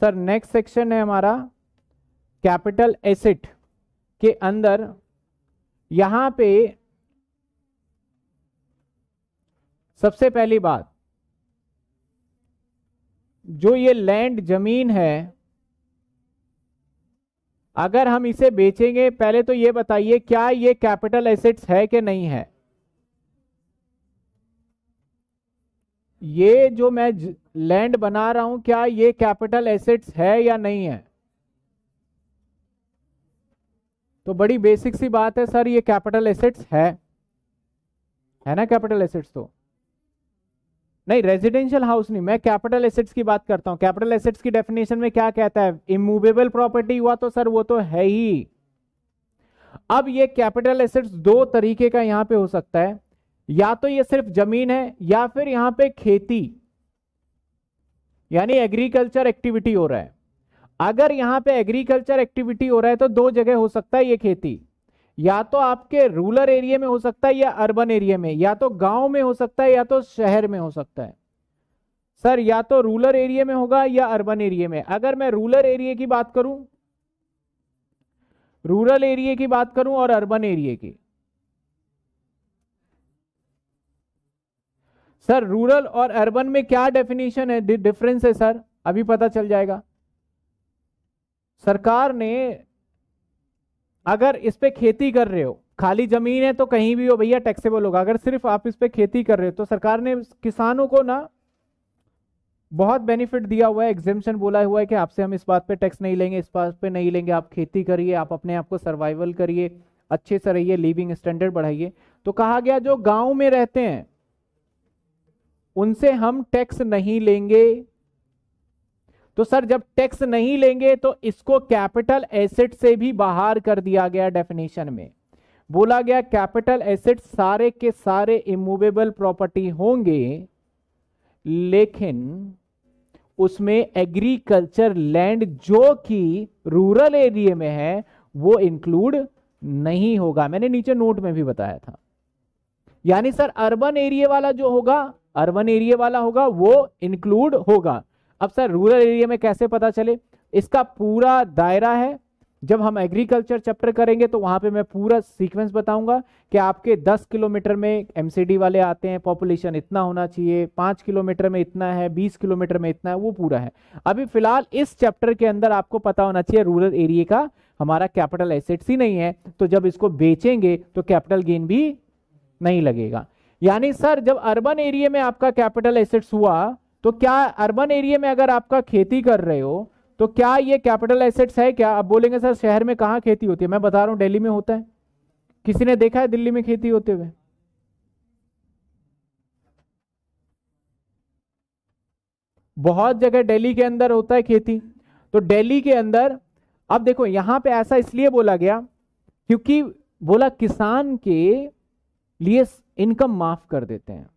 sir next section है हमारा capital asset के अंदर यहां पे सबसे पहली बात जो ये लैंड जमीन है अगर हम इसे बेचेंगे पहले तो ये बताइए क्या ये कैपिटल एसेट्स है कि नहीं है ये जो मैं लैंड बना रहा हूं क्या ये कैपिटल एसेट्स है या नहीं है तो बड़ी बेसिक सी बात है सर ये कैपिटल एसेट्स है है ना कैपिटल एसेट्स तो नहीं रेजिडेंशियल हाउस नहीं मैं कैपिटल एसेट्स की बात करता हूं कैपिटल एसेट्स की डेफिनेशन में क्या कहता है इमूवेबल प्रॉपर्टी हुआ तो सर वो तो है ही अब ये कैपिटल एसेट्स दो तरीके का यहां पे हो सकता है या तो ये सिर्फ जमीन है या फिर यहां पे खेती यानी एग्रीकल्चर एक्टिविटी हो रहा है अगर यहां पे एग्रीकल्चर एक्टिविटी हो रहा है तो दो जगह हो सकता है ये खेती या तो आपके रूरल एरिया में हो सकता है या अर्बन एरिया में या तो गांव में हो सकता है या तो शहर में हो सकता है सर या तो रूरल एरिया में होगा या अर्बन एरिया में अगर मैं रूरल एरिया की बात करूं रूरल एरिया की बात करूं और अर्बन एरिया की सर रूरल और अर्बन में क्या डेफिनेशन है डिफरेंस है सर अभी पता चल जाएगा सरकार ने अगर इस पे खेती कर रहे हो खाली जमीन है तो कहीं भी हो भैया टैक्सेबल होगा अगर सिर्फ आप इस पे खेती कर रहे हो तो सरकार ने किसानों को ना बहुत बेनिफिट दिया हुआ है एग्जेम्पन बोला हुआ है कि आपसे हम इस बात पे टैक्स नहीं लेंगे इस बात पे नहीं लेंगे आप खेती करिए आप अपने आप को सर्वाइवल करिए अच्छे से रहिए लिविंग स्टैंडर्ड बढ़ाइए तो कहा गया जो गांव में रहते हैं उनसे हम टैक्स नहीं लेंगे तो सर जब टैक्स नहीं लेंगे तो इसको कैपिटल एसेट से भी बाहर कर दिया गया डेफिनेशन में बोला गया कैपिटल एसेट सारे के सारे इमूवेबल प्रॉपर्टी होंगे लेकिन उसमें एग्रीकल्चर लैंड जो कि रूरल एरिया में है वो इंक्लूड नहीं होगा मैंने नीचे नोट में भी बताया था यानी सर अर्बन एरिया वाला जो होगा अर्बन एरिया वाला होगा वो इंक्लूड होगा अब सर रूरल एरिया में कैसे पता चले इसका पूरा दायरा है जब हम एग्रीकल्चर चैप्टर करेंगे तो वहां पे मैं पूरा सीक्वेंस बताऊंगा कि आपके 10 किलोमीटर में एमसीडी वाले आते हैं पॉपुलेशन इतना होना चाहिए 5 किलोमीटर में इतना है 20 किलोमीटर में इतना है वो पूरा है अभी फिलहाल इस चैप्टर के अंदर आपको पता होना चाहिए रूरल एरिया का हमारा कैपिटल एसेट्स ही नहीं है तो जब इसको बेचेंगे तो कैपिटल गेन भी नहीं लगेगा यानी सर जब अर्बन एरिया में आपका कैपिटल एसेट्स हुआ तो क्या अर्बन एरिया में अगर आपका खेती कर रहे हो तो क्या ये कैपिटल एसेट्स है क्या आप बोलेंगे सर शहर में कहाँ खेती होती है मैं बता रहा हूँ दिल्ली में होता है किसी ने देखा है दिल्ली में खेती होते हुए बहुत जगह दिल्ली के अंदर होता है खेती तो दिल्ली के अंदर अब देखो यहां पे ऐसा इसलिए बोला गया क्योंकि बोला किसान के लिए इनकम माफ कर देते हैं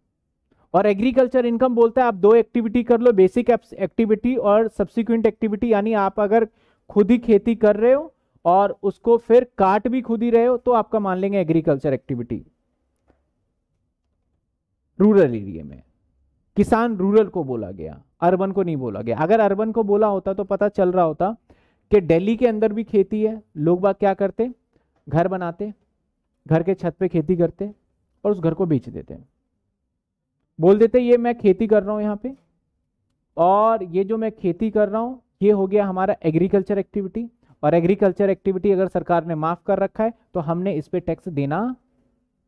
और एग्रीकल्चर इनकम बोलता है आप दो एक्टिविटी कर लो बेसिक एक्टिविटी और सब्सिक्वेंट एक्टिविटी यानी आप अगर खुद ही खेती कर रहे हो और उसको फिर काट भी खुद ही रहे हो तो आपका मान लेंगे एग्रीकल्चर एक्टिविटी रूरल एरिया में किसान रूरल को बोला गया अर्बन को नहीं बोला गया अगर अर्बन को बोला होता तो पता चल रहा होता कि दिल्ली के अंदर भी खेती है लोग बाग क्या करते घर बनाते घर के छत पे खेती करते और उस घर को बेच देते हैं बोल देते ये मैं खेती कर रहा हूं यहां पे और ये जो मैं खेती कर रहा हूं ये हो गया हमारा एग्रीकल्चर एक्टिविटी और एग्रीकल्चर एक्टिविटी अगर सरकार ने माफ कर रखा है तो हमने इस पर टैक्स देना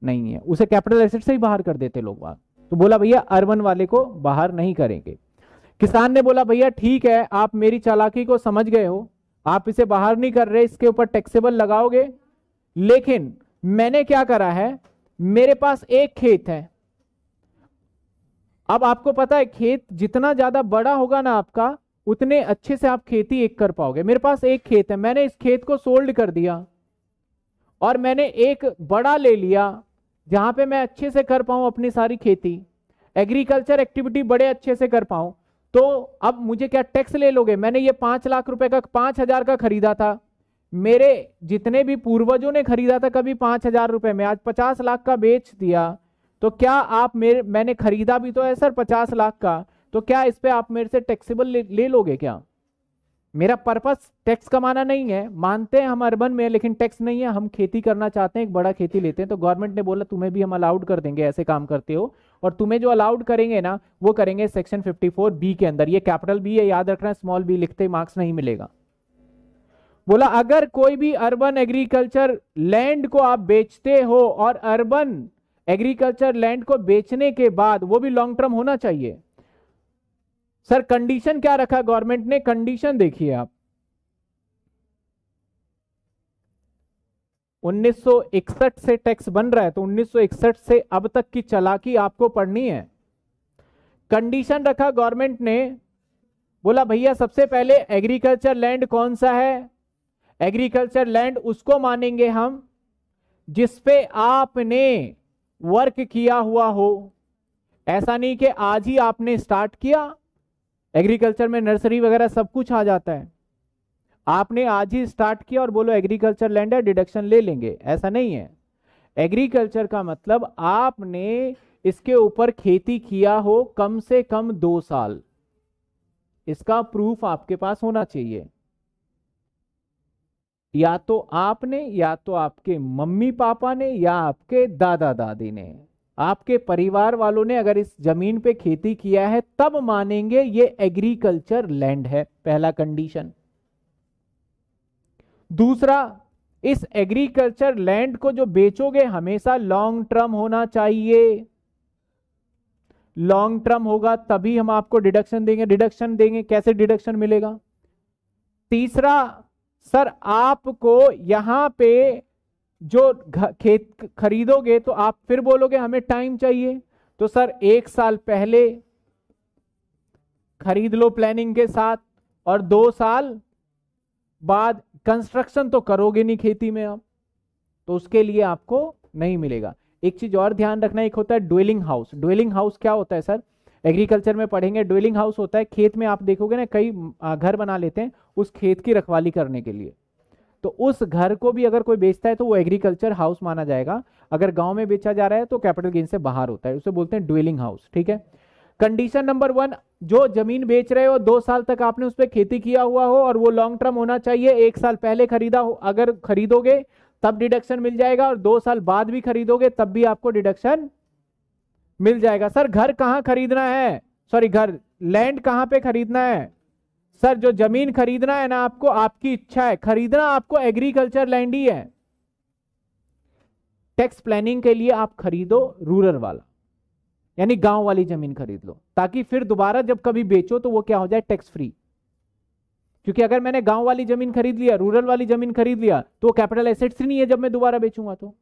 नहीं है उसे कैपिटल एसेट से ही बाहर कर देते लोग बाहर तो बोला भैया अर्बन वाले को बाहर नहीं करेंगे किसान ने बोला भैया ठीक है आप मेरी चालाकी को समझ गए हो आप इसे बाहर नहीं कर रहे इसके ऊपर टैक्सेबल लगाओगे लेकिन मैंने क्या करा है मेरे पास एक खेत है अब आपको पता है खेत जितना ज्यादा बड़ा होगा ना आपका उतने अच्छे से आप खेती एक कर पाओगे मेरे पास एक खेत है मैंने इस खेत को सोल्ड कर दिया और मैंने एक बड़ा ले लिया जहां पे मैं अच्छे से कर पाऊं अपनी सारी खेती एग्रीकल्चर एक्टिविटी बड़े अच्छे से कर पाऊं तो अब मुझे क्या टैक्स ले लोगे मैंने ये पांच लाख रुपए का पांच हजार का खरीदा था मेरे जितने भी पूर्वजों ने खरीदा था कभी पांच हजार रुपए में आज पचास लाख का बेच दिया तो क्या आप मेरे मैंने खरीदा भी तो है सर पचास लाख का तो क्या इस पर आप मेरे से टैक्सीबल ले, ले लोगे क्या मेरा पर्पस टैक्स कमाना नहीं है मानते हैं हम अर्बन में लेकिन टैक्स नहीं है हम खेती करना चाहते हैं एक बड़ा खेती लेते हैं तो गवर्नमेंट ने बोला तुम्हें भी हम अलाउड कर देंगे ऐसे काम करते हो और तुम्हें जो अलाउड करेंगे ना वो करेंगे सेक्शन 54 बी के अंदर ये कैपिटल बी है याद रखना स्मॉल बी लिखते मार्क्स नहीं मिलेगा बोला अगर कोई भी अर्बन एग्रीकल्चर लैंड को आप बेचते हो और अर्बन एग्रीकल्चर लैंड को बेचने के बाद वो भी लॉन्ग टर्म होना चाहिए सर कंडीशन क्या रखा गवर्नमेंट ने कंडीशन देखिए आप 1961 से टैक्स बन रहा है तो 1961 से अब तक की चलाकी आपको पढ़नी है कंडीशन रखा गवर्नमेंट ने बोला भैया सबसे पहले एग्रीकल्चर लैंड कौन सा है एग्रीकल्चर लैंड उसको मानेंगे हम जिसपे आपने वर्क किया हुआ हो ऐसा नहीं कि आज ही आपने स्टार्ट किया एग्रीकल्चर में नर्सरी वगैरह सब कुछ आ जाता है आपने आज ही स्टार्ट किया और बोलो एग्रीकल्चर लैंड है डिडक्शन ले लेंगे ऐसा नहीं है एग्रीकल्चर का मतलब आपने इसके ऊपर खेती किया हो कम से कम दो साल इसका प्रूफ आपके पास होना चाहिए या तो आपने या तो आपके मम्मी पापा ने या आपके दादा दादी ने आपके परिवार वालों ने अगर इस जमीन पे खेती किया है तब मानेंगे ये एग्रीकल्चर लैंड है पहला कंडीशन दूसरा इस एग्रीकल्चर लैंड को जो बेचोगे हमेशा लॉन्ग टर्म होना चाहिए लॉन्ग टर्म होगा तभी हम आपको डिडक्शन देंगे डिडक्शन देंगे कैसे डिडक्शन मिलेगा तीसरा सर आपको यहां पे जो खेत खरीदोगे तो आप फिर बोलोगे हमें टाइम चाहिए तो सर एक साल पहले खरीद लो प्लानिंग के साथ और दो साल बाद कंस्ट्रक्शन तो करोगे नहीं खेती में आप तो उसके लिए आपको नहीं मिलेगा एक चीज और ध्यान रखना एक होता है ड्वेलिंग हाउस ड्वेलिंग हाउस क्या होता है सर एग्रीकल्चर में पढ़ेंगे ड्वेलिंग हाउस होता है खेत में आप देखोगे ना कई घर बना लेते हैं उस खेत की रखवाली करने के लिए तो उस घर को भी अगर कोई बेचता है तो वो एग्रीकल्चर हाउस माना जाएगा अगर गांव में बेचा जा रहा है तो कैपिटल गेन से बाहर होता है उसे बोलते हैं ड्वेलिंग हाउस ठीक है कंडीशन नंबर वन जो जमीन बेच रहे हो दो साल तक आपने उस पर खेती किया हुआ हो और वो लॉन्ग टर्म होना चाहिए एक साल पहले खरीदा हो अगर खरीदोगे तब डिडक्शन मिल जाएगा और दो साल बाद भी खरीदोगे तब भी आपको डिडक्शन मिल जाएगा सर घर कहाँ खरीदना है सॉरी घर लैंड कहाँ पे खरीदना है सर जो जमीन खरीदना है ना आपको आपकी इच्छा है खरीदना आपको एग्रीकल्चर लैंड ही है टैक्स प्लानिंग के लिए आप खरीदो रूरल वाला यानी गांव वाली जमीन खरीद लो ताकि फिर दोबारा जब कभी बेचो तो वो क्या हो जाए टैक्स फ्री क्योंकि अगर मैंने गांव वाली जमीन खरीद लिया रूरल वाली जमीन खरीद लिया तो कैपिटल एसेट्स ही नहीं है जब मैं दोबारा बेचूंगा तो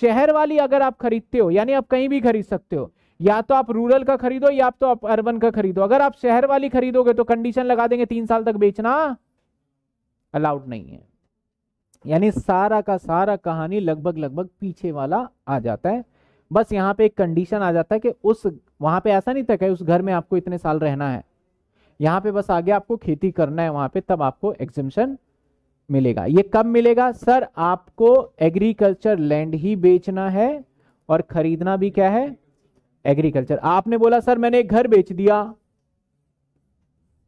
शहर वाली अगर आप खरीदते हो यानी आप कहीं भी खरीद सकते हो या तो आप रूरल का खरीदो या तो आप अर्बन का खरीदो अगर आप शहर वाली खरीदोगे तो कंडीशन लगा देंगे तीन साल तक बेचना अलाउड नहीं है यानी सारा का सारा कहानी लगभग लगभग पीछे वाला आ जाता है बस यहाँ पे एक कंडीशन आ जाता है कि उस वहां पे ऐसा नहीं तक है उस घर में आपको इतने साल रहना है यहाँ पे बस आगे आपको खेती करना है वहां पे तब आपको एग्जिबिशन मिलेगा ये कब मिलेगा सर आपको एग्रीकल्चर लैंड ही बेचना है और खरीदना भी क्या है एग्रीकल्चर आपने बोला सर मैंने एक घर बेच दिया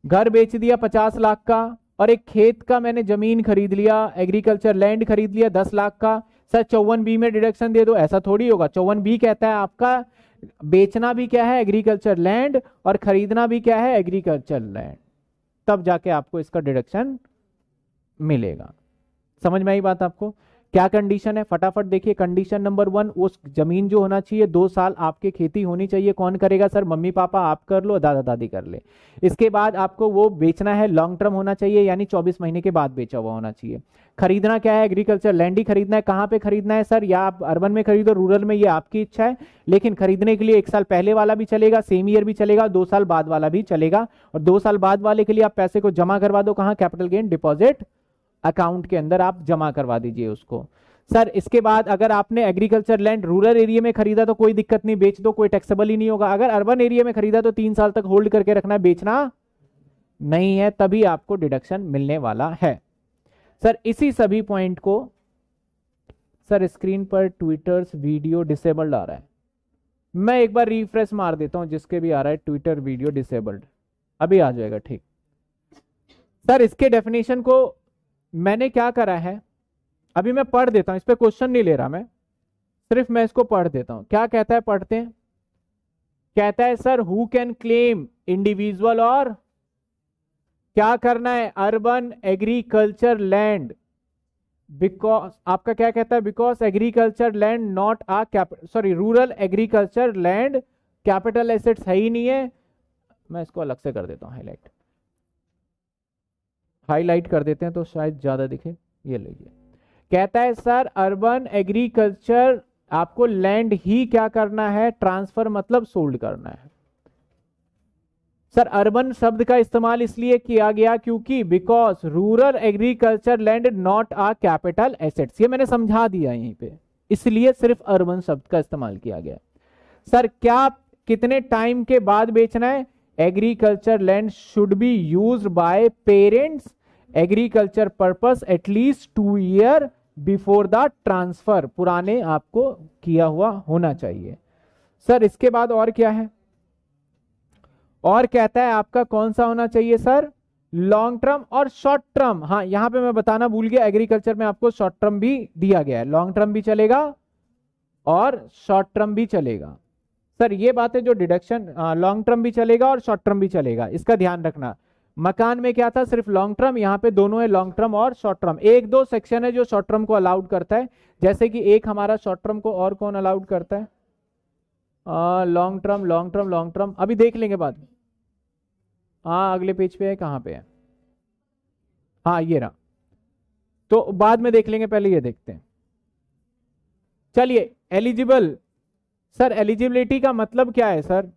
घर बेच दिया पचास लाख का और एक खेत का मैंने जमीन खरीद लिया एग्रीकल्चर लैंड खरीद लिया दस लाख का सर चौवन बी में डिडक्शन दे दो ऐसा थोड़ी होगा चौवन बी कहता है आपका बेचना भी क्या है एग्रीकल्चर लैंड और खरीदना भी क्या है एग्रीकल्चर लैंड तब जाके आपको इसका डिडक्शन मिलेगा समझ में आई बात आपको क्या कंडीशन है फटाफट देखिए कंडीशन नंबर वन उस जमीन जो होना चाहिए दो साल आपके खेती होनी चाहिए कौन करेगा सर मम्मी पापा आप कर लो दादा दादी कर ले इसके बाद आपको वो बेचना है लॉन्ग टर्म होना चाहिए यानी 24 महीने के बाद बेचा हुआ होना चाहिए खरीदना क्या है एग्रीकल्चर लैंड ही खरीदना है कहाँ पे खरीदना है सर या आप अर्बन में खरीदो रूरल में ये आपकी इच्छा है लेकिन खरीदने के लिए एक साल पहले वाला भी चलेगा सेम ईयर भी चलेगा दो साल बाद वाला भी चलेगा और दो साल बाद वाले के लिए आप पैसे को जमा करवा दो कहाँ कैपिटल गेन डिपॉजिट अकाउंट के अंदर आप जमा करवा दीजिए उसको सर इसके बाद अगर आपने एग्रीकल्चर लैंड रूरल एरिया में खरीदा तो कोई दिक्कत नहीं बेच दो कोई टैक्सेबल ही नहीं होगा अगर अर्बन एरिया में खरीदा तो तीन साल तक होल्ड करके रखना बेचना नहीं है तभी आपको डिडक्शन मिलने वाला है सर इसी सभी पॉइंट को सर स्क्रीन पर ट्विटर्स वीडियो डिसेबल्ड आ रहा है मैं एक बार रिफ्रेश मार देता हूं जिसके भी आ रहा है ट्विटर वीडियो डिसेबल्ड अभी आ जाएगा ठीक सर इसके डेफिनेशन को मैंने क्या करा है अभी मैं पढ़ देता हूं इस पर क्वेश्चन नहीं ले रहा मैं सिर्फ मैं इसको पढ़ देता हूं क्या कहता है पढ़ते हैं कहता है sir who can claim individual और क्या करना है अर्बन एग्रीकल्चर लैंड बिकॉज आपका क्या कहता है because agriculture land not a sorry rural agriculture land capital assets है ही नहीं है मैं इसको अलग से कर देता हूँ हाईलाइट हाईलाइट कर देते हैं तो शायद ज़्यादा दिखे ये लीजिए कहता है सर अर्बन एग्रीकल्चर आपको लैंड ही क्या करना है ट्रांसफर मतलब सोल्ड करना है सर अर्बन शब्द का इस्तेमाल इसलिए किया गया क्योंकि because rural agriculture land not a capital assets ये मैंने समझा दिया यहीं पे इसलिए सिर्फ अर्बन शब्द का इस्तेमाल किया गया सर क्या कितने टाइम के बाद बेचना है agriculture land should be use by parents agriculture purpose at least two year before the transfer पुराने आपको किया हुआ होना चाहिए सर इसके बाद और क्या है और कहता है आपका कौन सा होना चाहिए सर लॉन्ग टर्म और शॉर्ट टर्म हाँ यहां पे मैं बताना भूल गया एग्रीकल्चर में आपको शॉर्ट टर्म भी दिया गया है लॉन्ग टर्म भी चलेगा और शॉर्ट टर्म भी चलेगा सर ये बात है जो डिडक्शन लॉन्ग टर्म भी चलेगा और शॉर्ट टर्म भी चलेगा इसका ध्यान रखना मकान में क्या था सिर्फ लॉन्ग टर्म यहाँ पे दोनों है लॉन्ग टर्म और शॉर्ट टर्म एक दो सेक्शन है जो शॉर्ट टर्म को अलाउड करता है जैसे कि एक हमारा शॉर्ट टर्म को और कौन अलाउड करता है long term long term long term अभी देख लेंगे बाद में हाँ अगले पेज पे है कहाँ पे है हाँ ये रहा तो बाद में देख लेंगे पहले ये देखते हैं चलिए एलिजिबल सर एलिजिबिलिटी का मतलब क्या है सर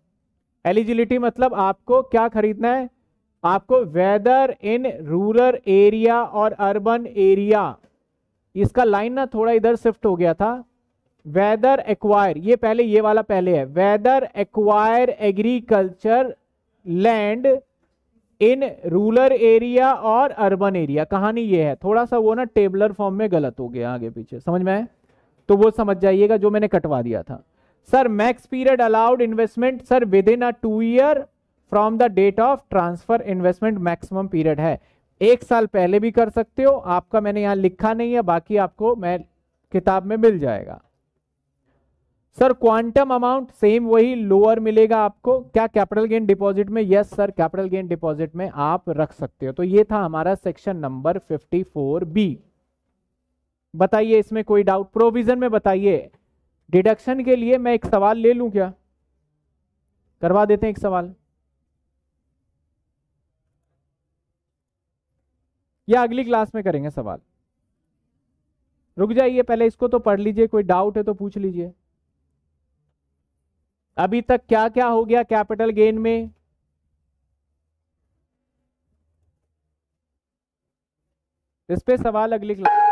एलिजिबिलिटी मतलब आपको क्या खरीदना है आपको वेदर इन रूरल एरिया और अर्बन एरिया इसका लाइन ना थोड़ा इधर शिफ्ट हो गया था वेदर एक्वायर ये पहले ये वाला पहले है whether acquire agriculture land in rural area और अर्बन एरिया कहानी ये है थोड़ा सा वो ना टेबलर फॉर्म में गलत हो गया आगे पीछे समझ में तो वो समझ जाइएगा जो मैंने कटवा दिया था sir max period allowed investment sir within a two year from the date of transfer investment maximum period है एक साल पहले भी कर सकते हो आपका मैंने यहां लिखा नहीं है बाकी आपको मैं किताब में मिल जाएगा सर क्वांटम अमाउंट सेम वही लोअर मिलेगा आपको क्या कैपिटल गेन डिपॉजिट में yes sir capital gain deposit में आप रख सकते हो तो ये था हमारा सेक्शन नंबर 54 बी बताइए इसमें कोई डाउट प्रोविजन में बताइए डिडक्शन के लिए मैं एक सवाल ले लूं क्या करवा देते हैं एक सवाल या अगली क्लास में करेंगे सवाल रुक जाइए पहले इसको तो पढ़ लीजिए कोई डाउट है तो पूछ लीजिए अभी तक क्या क्या हो गया कैपिटल गेन में इस पे सवाल अगली क्लास